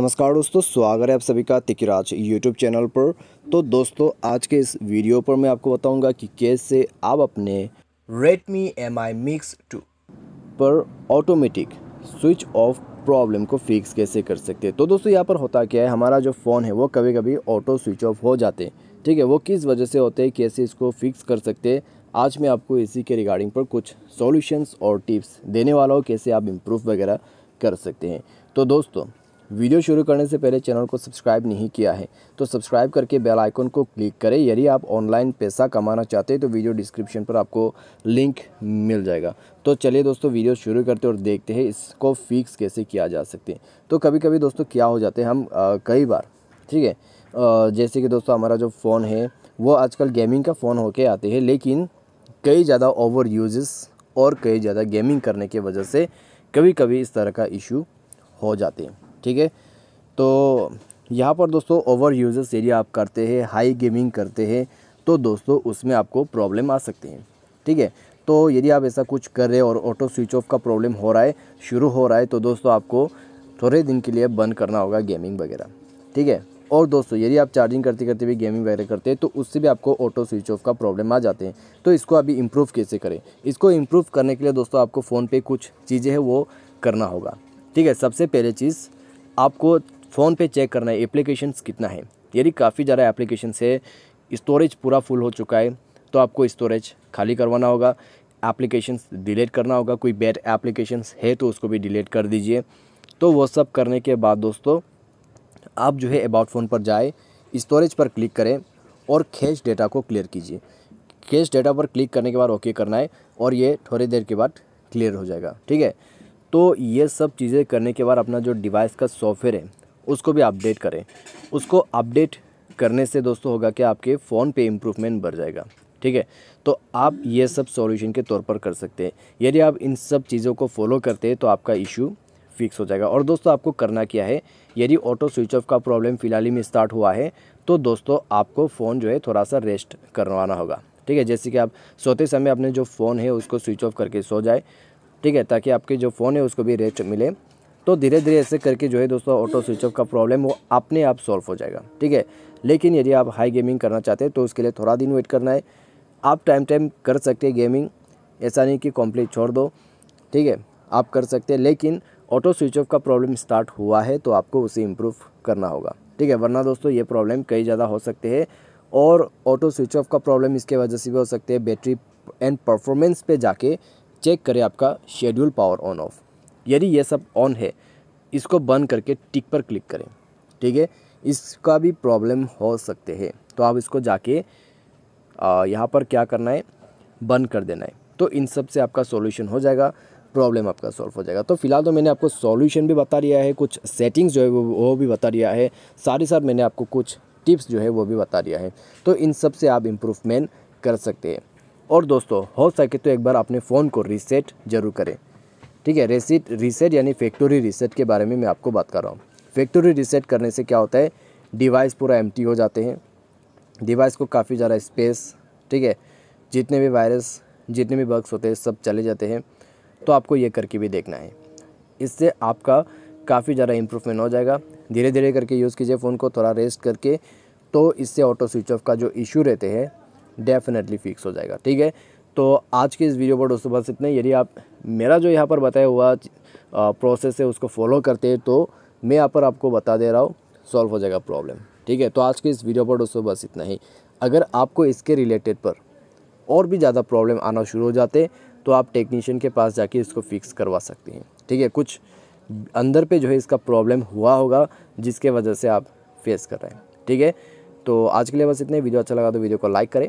नमस्कार दोस्तों स्वागत है आप सभी का तिकराज यूट्यूब चैनल पर तो दोस्तों आज के इस वीडियो पर मैं आपको बताऊंगा कि कैसे आप अपने Redmi Mi Mix 2 पर ऑटोमेटिक स्विच ऑफ प्रॉब्लम को फिक्स कैसे कर सकते हैं तो दोस्तों यहाँ पर होता क्या है हमारा जो फ़ोन है वो कभी कभी ऑटो स्विच ऑफ हो जाते हैं ठीक है वो किस वजह से होते हैं कैसे इसको फिक्स कर सकते हैं आज मैं आपको इसी के रिगार्डिंग पर कुछ सॉल्यूशंस और टिप्स देने वाला हूँ कैसे आप इम्प्रूव वगैरह कर सकते हैं तो दोस्तों वीडियो शुरू करने से पहले चैनल को सब्सक्राइब नहीं किया है तो सब्सक्राइब करके बेल आइकन को क्लिक करें यदि आप ऑनलाइन पैसा कमाना चाहते हैं तो वीडियो डिस्क्रिप्शन पर आपको लिंक मिल जाएगा तो चलिए दोस्तों वीडियो शुरू करते और देखते हैं इसको फिक्स कैसे किया जा सकते हैं तो कभी कभी दोस्तों क्या हो जाते हैं हम आ, कई बार ठीक है जैसे कि दोस्तों हमारा जो फ़ोन है वो आजकल गेमिंग का फ़ोन होके आते हैं लेकिन कई ज़्यादा ओवर यूजेस और कई ज़्यादा गेमिंग करने की वजह से कभी कभी इस तरह का इशू हो जाते हैं ठीक है तो यहाँ पर दोस्तों ओवर यूजेस यदि आप करते हैं हाई गेमिंग करते हैं तो दोस्तों उसमें आपको प्रॉब्लम आ सकती है ठीक है तो यदि आप ऐसा कुछ कर रहे हैं और ऑटो स्विच ऑफ का प्रॉब्लम हो रहा है शुरू हो रहा है तो दोस्तों आपको थोड़े दिन के लिए बंद करना होगा गेमिंग वगैरह ठीक है और दोस्तों यदि आप चार्जिंग करते करते भी गेमिंग वगैरह करते हैं तो उससे भी आपको ऑटो स्विच ऑफ का प्रॉब्लम आ जाते हैं तो इसको अभी इम्प्रूव कैसे करें इसको इम्प्रूव करने के लिए दोस्तों आपको फ़ोन पे कुछ चीज़ें हैं वो करना होगा ठीक है सबसे पहले चीज़ आपको फ़ोन पे चेक करना है एप्लीकेशंस कितना है यदि काफ़ी ज़्यादा एप्लीकेशंस है स्टोरेज पूरा फुल हो चुका है तो आपको स्टोरेज खाली करवाना होगा एप्लीकेशंस डिलीट करना होगा कोई बैड एप्लीकेशंस है तो उसको भी डिलीट कर दीजिए तो वो सब करने के बाद दोस्तों आप जो है अबाउट फ़ोन पर जाए स्टोरेज पर क्लिक करें और कैश डेटा को क्लियर कीजिए कैश डेटा पर क्लिक करने के बाद ओके करना है और ये थोड़ी देर के बाद क्लियर हो जाएगा ठीक है तो ये सब चीज़ें करने के बाद अपना जो डिवाइस का सॉफ्टवेयर है उसको भी अपडेट करें उसको अपडेट करने से दोस्तों होगा कि आपके फ़ोन पे इम्प्रूवमेंट बढ़ जाएगा ठीक है तो आप ये सब सॉल्यूशन के तौर पर कर सकते हैं यदि आप इन सब चीज़ों को फॉलो करते हैं तो आपका इशू फिक्स हो जाएगा और दोस्तों आपको करना क्या है यदि ऑटो स्विच ऑफ का प्रॉब्लम फ़िलहाल ही में स्टार्ट हुआ है तो दोस्तों आपको फ़ोन जो है थोड़ा सा रेस्ट करवाना होगा ठीक है जैसे कि आप सोते समय अपने जो फ़ोन है उसको स्विच ऑफ करके सो जाए ठीक है ताकि आपके जो फ़ोन है उसको भी रेस्ट मिले तो धीरे धीरे ऐसे करके जो है दोस्तों ऑटो स्विच ऑफ का प्रॉब्लम वो अपने आप सॉल्व हो जाएगा ठीक है लेकिन यदि आप हाई गेमिंग करना चाहते हैं तो उसके लिए थोड़ा दिन वेट करना है आप टाइम टाइम कर सकते हैं गेमिंग ऐसा नहीं कि कॉम्प्लीट छोड़ दो ठीक है आप कर सकते हैं लेकिन ऑटो स्विच ऑफ का प्रॉब्लम स्टार्ट हुआ है तो आपको उसे इम्प्रूव करना होगा ठीक है वरना दोस्तों ये प्रॉब्लम कई ज़्यादा हो सकते हैं और ऑटो स्विच ऑफ का प्रॉब्लम इसके वजह से भी हो सकते हैं बैटरी एंड परफॉर्मेंस पे जाके चेक करें आपका शेड्यूल पावर ऑन ऑफ यदि ये सब ऑन है इसको बंद करके टिक पर क्लिक करें ठीक है इसका भी प्रॉब्लम हो सकते हैं तो आप इसको जाके यहाँ पर क्या करना है बंद कर देना है तो इन सब से आपका सॉल्यूशन हो जाएगा प्रॉब्लम आपका सॉल्व हो जाएगा तो फिलहाल तो मैंने आपको सॉल्यूशन भी बता दिया है कुछ सेटिंग्स जो है वो वो भी बता दिया है सारे साथ मैंने आपको कुछ टिप्स जो है वो भी बता दिया है तो इन सब से आप इम्प्रूवमेंट कर सकते हैं और दोस्तों हो सके तो एक बार अपने फ़ोन को रीसेट जरूर करें ठीक है रेसिट रीसेट यानी फैक्ट्री रीसेट के बारे में मैं आपको बात कर रहा हूँ फैक्ट्री रीसेट करने से क्या होता है डिवाइस पूरा एम हो जाते हैं डिवाइस को काफ़ी ज़्यादा स्पेस ठीक है जितने भी वायरस जितने भी बग्स होते हैं सब चले जाते हैं तो आपको ये करके भी देखना है इससे आपका काफ़ी ज़्यादा इम्प्रूवमेंट हो जाएगा धीरे धीरे करके यूज़ कीजिए फ़ोन को थोड़ा रेस्ट करके तो इससे ऑटो स्विच ऑफ का जो इशू रहते हैं डेफिनेटली फिक्स हो जाएगा ठीक है तो आज के इस वीडियो पर दोस्तों बस इतना यदि आप मेरा जो यहाँ पर बताया हुआ प्रोसेस है उसको फॉलो करते हैं तो मैं यहाँ पर आपको बता दे रहा हूँ सॉल्व हो जाएगा प्रॉब्लम ठीक है तो आज के इस वीडियो पर दोस्तों बस इतना ही अगर आपको इसके रिलेटेड पर और भी ज़्यादा प्रॉब्लम आना शुरू हो जाते तो आप टेक्नीशियन के पास जाके इसको फिक्स करवा सकते हैं ठीक है कुछ अंदर पे जो है इसका प्रॉब्लम हुआ होगा जिसके वजह से आप फेस कर रहे हैं ठीक है तो आज के लिए बस इतने वीडियो अच्छा लगा तो वीडियो को लाइक करें